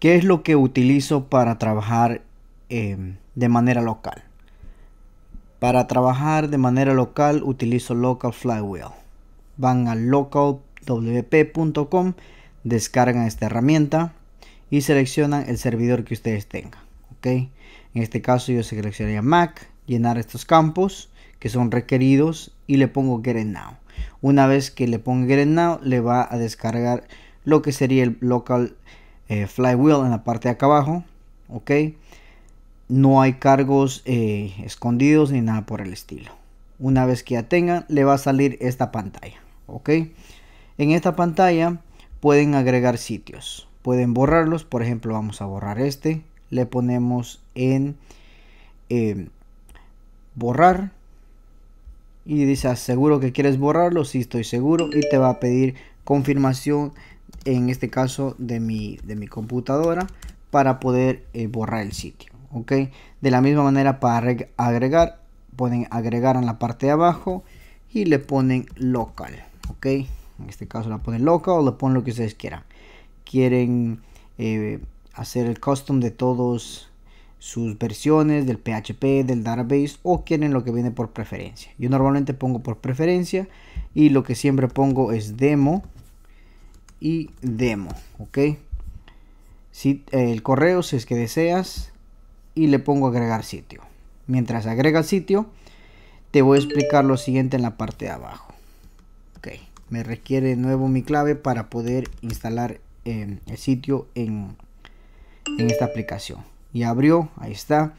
¿Qué es lo que utilizo para trabajar em, de manera local? Para trabajar de manera local utilizo Local Flywheel. Van a localwp.com, descargan esta herramienta y seleccionan el servidor que ustedes tengan. En este caso yo seleccionaría Mac, llenar estos campos que son requeridos y le pongo Get Now. Una vez que le pongo Get Now, le va a descargar lo que sería el local eh, flywheel en la parte de acá abajo. Ok, no hay cargos eh, escondidos ni nada por el estilo. Una vez que ya tenga le va a salir esta pantalla. Ok, en esta pantalla pueden agregar sitios, pueden borrarlos. Por ejemplo, vamos a borrar este, le ponemos en eh, borrar y dice seguro que quieres borrarlo, si estoy seguro y te va a pedir confirmación en este caso de mi, de mi computadora para poder eh, borrar el sitio ok de la misma manera para agregar pueden agregar en la parte de abajo y le ponen local ok en este caso la ponen local o le ponen lo que ustedes quieran quieren eh, hacer el custom de todos sus versiones del PHP, del database o quieren lo que viene por preferencia. Yo normalmente pongo por preferencia y lo que siempre pongo es demo y demo, ¿ok? Si, eh, el correo si es que deseas y le pongo agregar sitio. Mientras agrega el sitio, te voy a explicar lo siguiente en la parte de abajo. Ok, me requiere de nuevo mi clave para poder instalar em, el sitio en, esta aplicación. Y abrió, ahí está.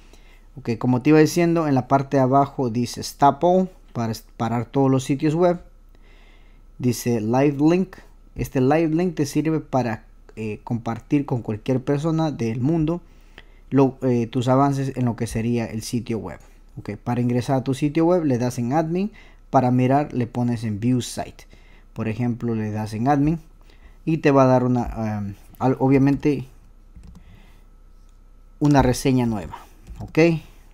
Ok, como te iba diciendo, en la parte de abajo dice all para parar todos los sitios web. Dice Live Link este Live Link te sirve para eh, compartir con cualquier persona del mundo eh, tus avances en lo que sería el sitio web. Para ingresar a tu sitio web le das en admin, para mirar le pones en view site. Por ejemplo, le das en admin y te va a dar una, obviamente, una reseña nueva. Ok,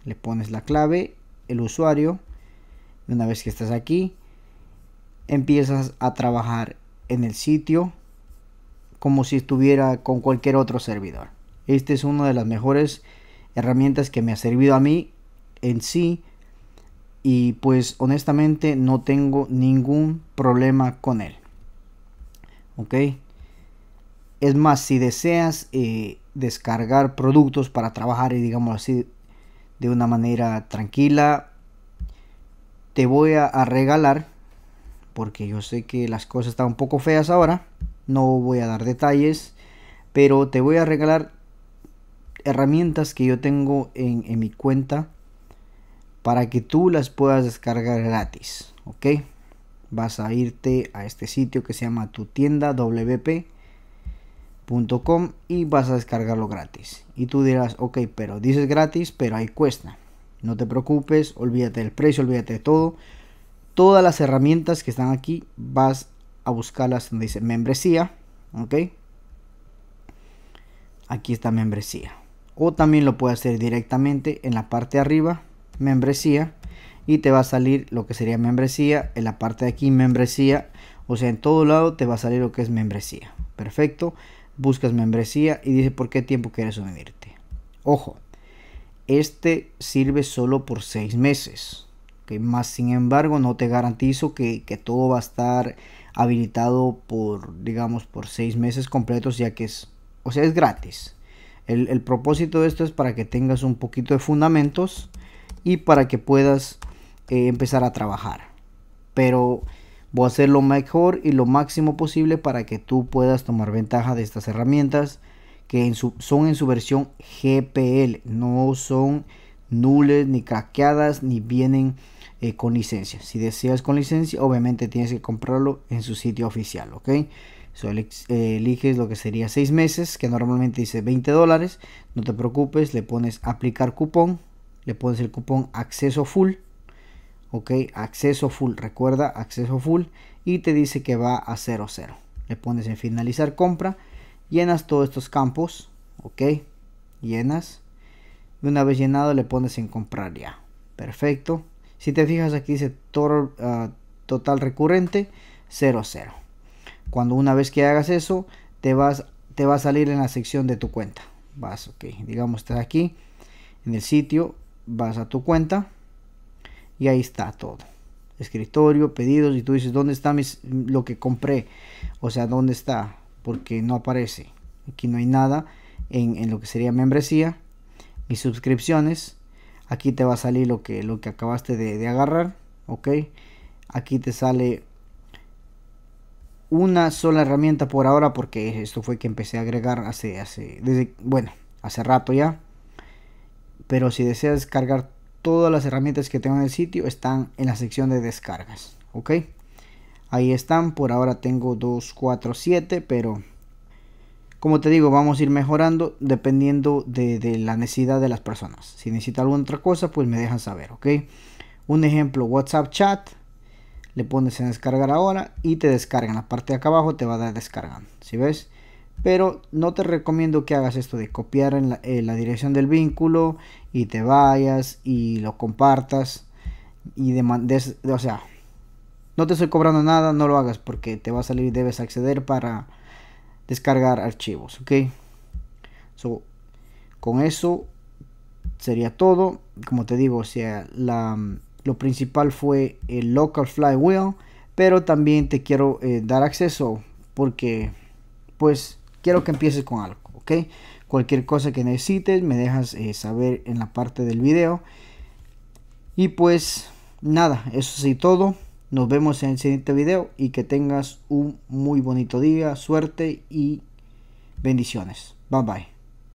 le pones la clave, el usuario. Una vez que estás aquí, empiezas a trabajar en el sitio como si estuviera con cualquier otro servidor. este es una de las mejores herramientas que me ha servido a mí en sí y pues honestamente no tengo ningún problema con él. Ok. Es más, si deseas eh, descargar productos para trabajar y eh, digamos así de una manera tranquila, te voy a regalar porque yo sé que las cosas están un poco feas ahora. No voy a dar detalles, pero te voy a regalar herramientas que yo tengo en, mi cuenta para que tú las puedas descargar gratis, ¿ok? Vas a irte a este sitio que se llama tu tienda wp.com y vas a descargarlo gratis. Y tú dirás, ok, pero dices gratis, pero ahí cuesta. No te preocupes, olvídate del precio, olvídate de todo todas las herramientas que están aquí, vas a buscarlas donde dice membresía, ¿ok? Aquí está membresía. O también lo puedes hacer directamente en la parte de arriba, membresía, y te va a salir lo que sería membresía, en la parte de aquí membresía, o sea, en todo lado te va a salir lo que es membresía. Perfecto, buscas membresía y dice por qué tiempo quieres unirte. Ojo, este sirve solo por seis meses. Más sin embargo, no te garantizo que, todo va a estar habilitado por, digamos, por seis meses completos, ya que es, o sea, es gratis. El, propósito de esto es para que tengas un poquito de fundamentos y para que puedas eh, empezar a trabajar. Pero voy a hacer lo mejor y lo máximo posible para que tú puedas tomar ventaja de estas herramientas que en su, son en su versión GPL, no son nules ni craqueadas ni vienen eh, con licencia. Si deseas con licencia, obviamente tienes que comprarlo en su sitio oficial, ¿ok? Eh, eliges lo que sería 6 meses, que normalmente dice 20 dólares. No te preocupes, le pones aplicar cupón, le pones el cupón acceso full, ok, acceso full, recuerda, acceso full, y te dice que va a 00. Le pones en finalizar compra, llenas todos estos campos, ok, llenas. Una vez llenado le pones en comprar ya. Perfecto. Si te fijas aquí dice total, ah, total recurrente 00. Cuando una vez que hagas eso, te, vas, te va a salir en la sección de tu cuenta. Vas, ok, digamos, está aquí en el sitio, vas a tu cuenta y ahí está todo. Escritorio, pedidos y tú dices, ¿dónde está lo que compré? O sea, ¿dónde está? Porque no aparece. Aquí no hay nada en, en lo que sería membresía, mis suscripciones aquí te va a salir lo que, lo que acabaste de, agarrar, ok, aquí te sale una sola herramienta por ahora porque esto fue que empecé a agregar hace, hace, desde, bueno, hace rato ya, pero si deseas descargar todas las herramientas que tengo en el sitio están en la sección de descargas, ok, ahí están, por ahora tengo 2, 4, 7, pero como te digo, vamos a ir mejorando dependiendo de, la necesidad de las personas. Si necesita alguna otra cosa, pues me dejan saber, ¿ok? Un ejemplo, WhatsApp chat, le pones en descargar ahora y te descargan. La parte de acá abajo te va a dar descargan, si ves? Pero no te recomiendo que hagas esto de copiar en la, eh, dirección del vínculo y te vayas y lo compartas y demandes, o sea, no te estoy cobrando nada, no lo hagas porque te va a salir debes acceder para descargar archivos ok so, con eso sería todo como te digo o sea la, lo principal fue el local flywheel pero también te quiero eh, dar acceso porque pues quiero que empieces con algo ok cualquier cosa que necesites me dejas eh, saber en la parte del video y pues nada eso sí todo nos vemos en el siguiente video y que tengas un muy bonito día, suerte y bendiciones. Bye bye.